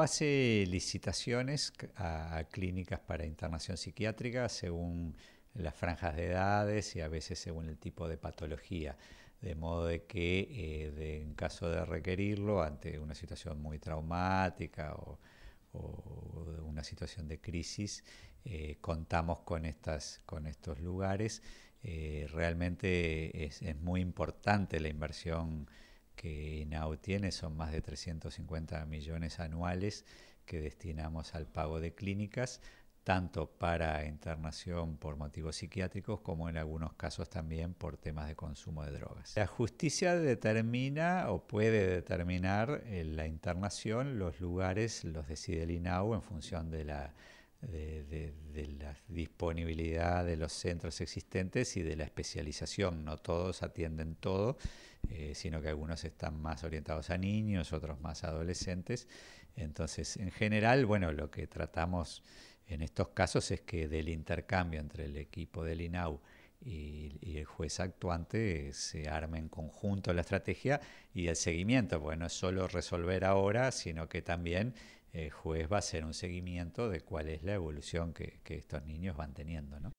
hace licitaciones a, clínicas para internación psiquiátrica según las franjas de edades y a veces según el tipo de patología, de modo de que eh, en caso de requerirlo, ante una situación muy traumática o, una situación de crisis, eh, contamos con, estas, con estos lugares. Eh, realmente es, es, muy importante la inversión que INAU tiene, son más de 350 millones anuales que destinamos al pago de clínicas, tanto para internación por motivos psiquiátricos como en algunos casos también por temas de consumo de drogas. La justicia determina o puede determinar la internación, los lugares los decide el INAU en función de la de, la disponibilidad de los centros existentes y de la especialización. No todos atienden todo, eh, sino que algunos están más orientados a niños, otros más adolescentes. Entonces, en general, bueno, lo que tratamos en estos casos es que del intercambio entre el equipo del INAU y, y, el juez actuante eh, se arme en conjunto la estrategia y el seguimiento, porque no es solo resolver ahora, sino que también el eh, juez va a hacer un seguimiento de cuál es la evolución que, que estos niños van teniendo. ¿no?